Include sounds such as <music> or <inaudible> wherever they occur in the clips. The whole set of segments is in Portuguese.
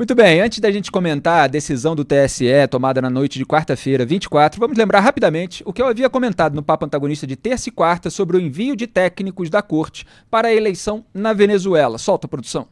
Muito bem, antes da gente comentar a decisão do TSE tomada na noite de quarta-feira, 24, vamos lembrar rapidamente o que eu havia comentado no papo antagonista de terça e quarta sobre o envio de técnicos da corte para a eleição na Venezuela. Solta a produção.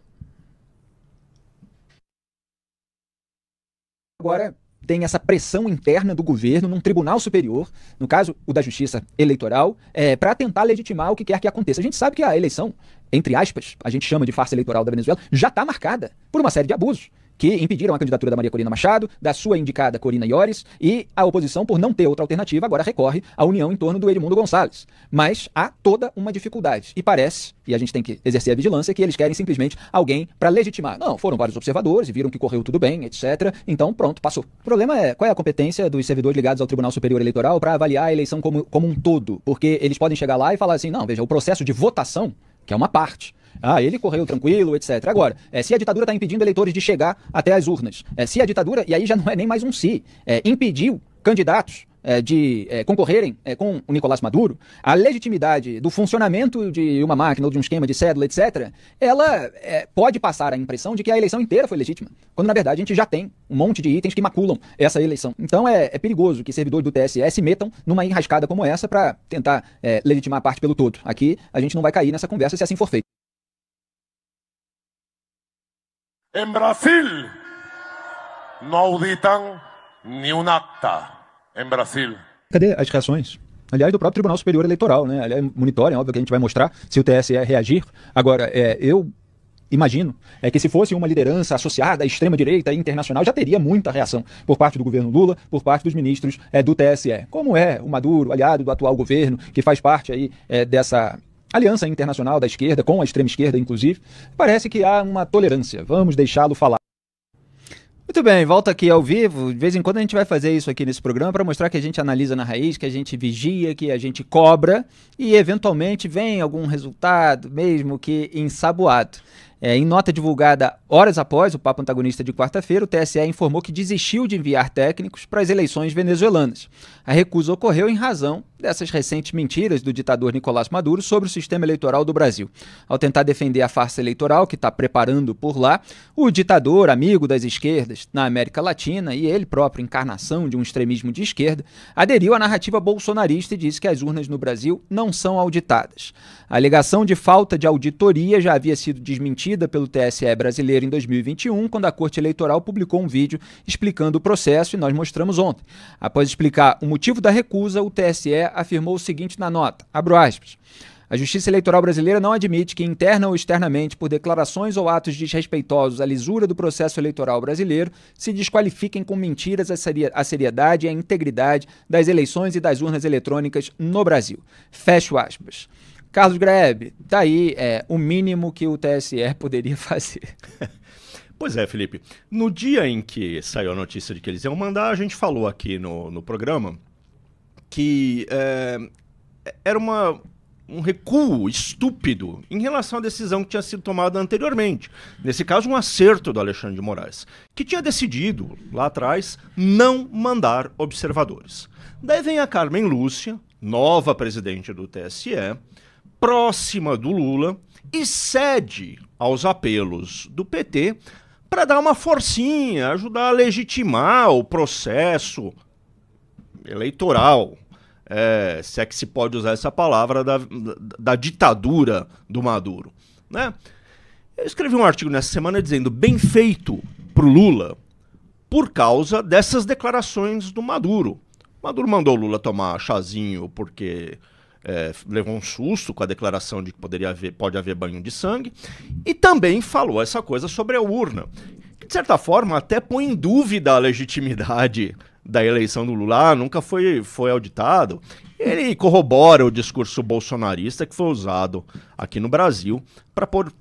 Agora tem essa pressão interna do governo num tribunal superior, no caso o da Justiça Eleitoral, é, para tentar legitimar o que quer que aconteça. A gente sabe que a eleição, entre aspas, a gente chama de farsa eleitoral da Venezuela, já está marcada por uma série de abusos que impediram a candidatura da Maria Corina Machado, da sua indicada Corina Iores, e a oposição, por não ter outra alternativa, agora recorre à união em torno do Edmundo Gonçalves. Mas há toda uma dificuldade. E parece, e a gente tem que exercer a vigilância, que eles querem simplesmente alguém para legitimar. Não, foram vários observadores e viram que correu tudo bem, etc. Então, pronto, passou. O problema é qual é a competência dos servidores ligados ao Tribunal Superior Eleitoral para avaliar a eleição como, como um todo. Porque eles podem chegar lá e falar assim: não, veja, o processo de votação que é uma parte. Ah, ele correu tranquilo, etc. Agora, é, se a ditadura está impedindo eleitores de chegar até as urnas, é, se a ditadura, e aí já não é nem mais um se, si, é, impediu candidatos é, de é, concorrerem é, com o Nicolás Maduro, a legitimidade do funcionamento de uma máquina ou de um esquema de cédula, etc., ela é, pode passar a impressão de que a eleição inteira foi legítima, quando na verdade a gente já tem um monte de itens que maculam essa eleição. Então é, é perigoso que servidores do TSE se metam numa enrascada como essa para tentar é, legitimar a parte pelo todo. Aqui a gente não vai cair nessa conversa se assim for feito. Em Brasil, não auditam nenhum acta em Brasil. Cadê as reações? aliás, do próprio Tribunal Superior Eleitoral, né? Aliás, monitorem, óbvio que a gente vai mostrar se o TSE reagir. Agora, é, eu imagino é que se fosse uma liderança associada à extrema-direita internacional, já teria muita reação por parte do governo Lula, por parte dos ministros é, do TSE. Como é o Maduro, aliado do atual governo, que faz parte aí é, dessa aliança internacional da esquerda, com a extrema-esquerda, inclusive, parece que há uma tolerância. Vamos deixá-lo falar. Muito bem, volta aqui ao vivo. De vez em quando a gente vai fazer isso aqui nesse programa para mostrar que a gente analisa na raiz, que a gente vigia, que a gente cobra e eventualmente vem algum resultado, mesmo que ensaboado. É, em nota divulgada horas após o papo antagonista de quarta-feira, o TSE informou que desistiu de enviar técnicos para as eleições venezuelanas. A recusa ocorreu em razão dessas recentes mentiras do ditador Nicolás Maduro sobre o sistema eleitoral do Brasil. Ao tentar defender a farsa eleitoral que está preparando por lá, o ditador, amigo das esquerdas na América Latina e ele próprio, encarnação de um extremismo de esquerda, aderiu à narrativa bolsonarista e disse que as urnas no Brasil não são auditadas. A alegação de falta de auditoria já havia sido desmentida mantida pelo TSE brasileiro em 2021, quando a Corte Eleitoral publicou um vídeo explicando o processo e nós mostramos ontem. Após explicar o motivo da recusa, o TSE afirmou o seguinte na nota: abro aspas. A Justiça Eleitoral Brasileira não admite que, interna ou externamente, por declarações ou atos desrespeitosos à lisura do processo eleitoral brasileiro, se desqualifiquem com mentiras a seriedade e a integridade das eleições e das urnas eletrônicas no Brasil. Fecho aspas. Carlos Grebe, tá aí é, o mínimo que o TSE poderia <laughs> fazer. Pois é, Felipe. No dia em que saiu a notícia de que eles iam mandar, a gente falou aqui no, no programa que é, era uma, um recuo estúpido em relação à decisão que tinha sido tomada anteriormente. Nesse caso, um acerto do Alexandre de Moraes, que tinha decidido, lá atrás, não mandar observadores. Daí vem a Carmen Lúcia, nova presidente do TSE, próxima do Lula e cede aos apelos do PT para dar uma forcinha, ajudar a legitimar o processo eleitoral. É, se é que se pode usar essa palavra da, da, da ditadura do Maduro, né? Eu escrevi um artigo nessa semana dizendo bem feito pro Lula por causa dessas declarações do Maduro. O Maduro mandou o Lula tomar chazinho porque é, levou um susto com a declaração de que poderia haver, pode haver banho de sangue, e também falou essa coisa sobre a urna, que de certa forma até põe em dúvida a legitimidade da eleição do Lula, ah, nunca foi, foi auditado. Ele corrobora o discurso bolsonarista que foi usado aqui no Brasil para pôr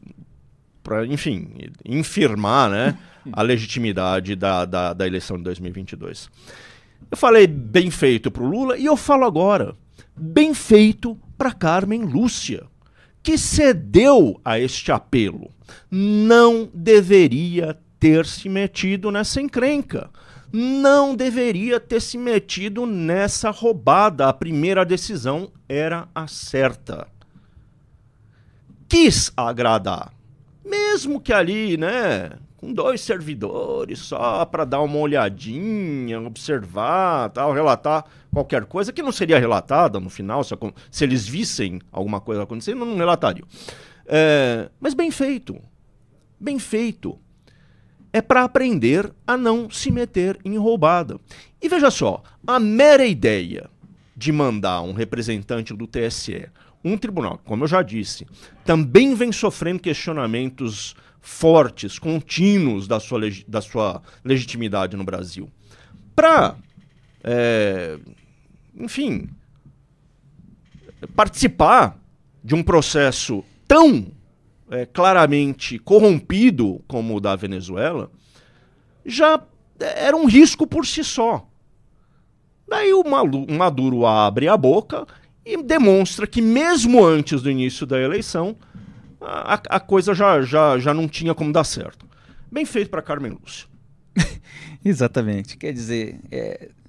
para, enfim, infirmar né, a legitimidade da, da, da eleição de 2022. Eu falei bem feito para o Lula e eu falo agora. Bem feito para Carmen Lúcia, que cedeu a este apelo. Não deveria ter se metido nessa encrenca. Não deveria ter se metido nessa roubada. A primeira decisão era a certa. Quis agradar. Mesmo que ali, né, com dois servidores só para dar uma olhadinha, observar, tal, relatar qualquer coisa que não seria relatada no final, se, se eles vissem alguma coisa acontecendo, não relatariam. É, mas bem feito, bem feito. É para aprender a não se meter em roubada. E veja só, a mera ideia de mandar um representante do TSE, um tribunal, como eu já disse, também vem sofrendo questionamentos fortes, contínuos da sua, da sua legitimidade no Brasil. Para, é, enfim, participar de um processo tão é, claramente corrompido como o da Venezuela, já é, era um risco por si só. Daí o Maduro abre a boca e demonstra que, mesmo antes do início da eleição, a, a coisa já, já, já não tinha como dar certo. Bem feito para Carmen Lúcia. <laughs> Exatamente. Quer dizer,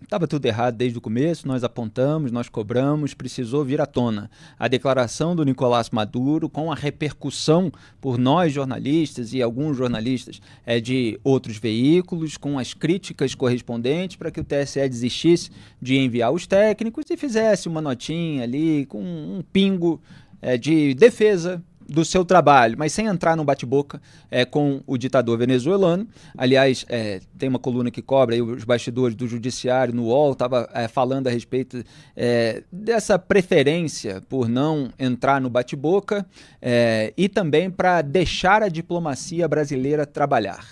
estava é, tudo errado desde o começo, nós apontamos, nós cobramos, precisou vir à tona. A declaração do Nicolás Maduro, com a repercussão por nós jornalistas e alguns jornalistas é, de outros veículos, com as críticas correspondentes para que o TSE desistisse de enviar os técnicos e fizesse uma notinha ali com um pingo é, de defesa do seu trabalho, mas sem entrar no bate-boca é, com o ditador venezuelano. Aliás, é, tem uma coluna que cobra os bastidores do judiciário no UOL, estava é, falando a respeito é, dessa preferência por não entrar no bate-boca é, e também para deixar a diplomacia brasileira trabalhar.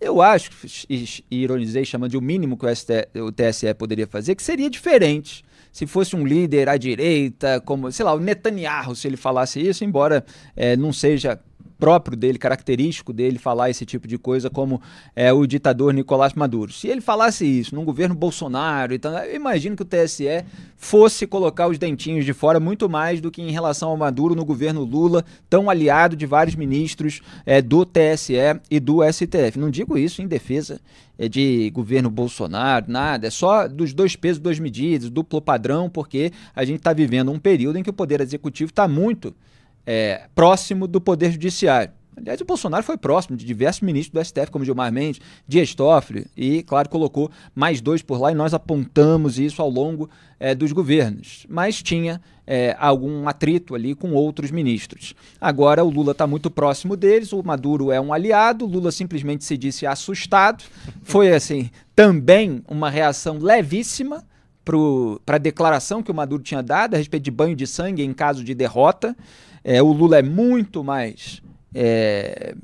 Eu acho, e ironizei chamando de o mínimo que o, ST, o TSE poderia fazer, que seria diferente se fosse um líder à direita, como, sei lá, o Netanyahu, se ele falasse isso, embora é, não seja próprio dele, característico dele, falar esse tipo de coisa, como é, o ditador Nicolás Maduro. Se ele falasse isso num governo Bolsonaro, então, eu imagino que o TSE fosse colocar os dentinhos de fora muito mais do que em relação ao Maduro no governo Lula, tão aliado de vários ministros é, do TSE e do STF. Não digo isso em defesa é, de governo Bolsonaro, nada, é só dos dois pesos, duas medidas, duplo padrão, porque a gente está vivendo um período em que o Poder Executivo está muito é, próximo do Poder Judiciário. Aliás, o Bolsonaro foi próximo de diversos ministros do STF, como Gilmar Mendes, Dias Toffoli, e, claro, colocou mais dois por lá, e nós apontamos isso ao longo é, dos governos. Mas tinha é, algum atrito ali com outros ministros. Agora, o Lula está muito próximo deles, o Maduro é um aliado, o Lula simplesmente se disse assustado. Foi, assim, também uma reação levíssima para a declaração que o Maduro tinha dado a respeito de banho de sangue em caso de derrota. É, o Lula é muito mais é,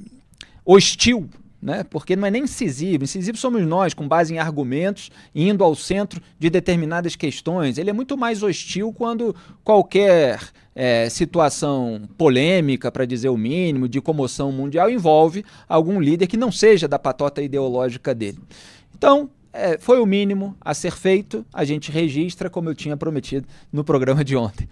hostil, né? porque não é nem incisivo. Incisivo somos nós, com base em argumentos, indo ao centro de determinadas questões. Ele é muito mais hostil quando qualquer é, situação polêmica, para dizer o mínimo, de comoção mundial, envolve algum líder que não seja da patota ideológica dele. Então, é, foi o mínimo a ser feito. A gente registra, como eu tinha prometido no programa de ontem.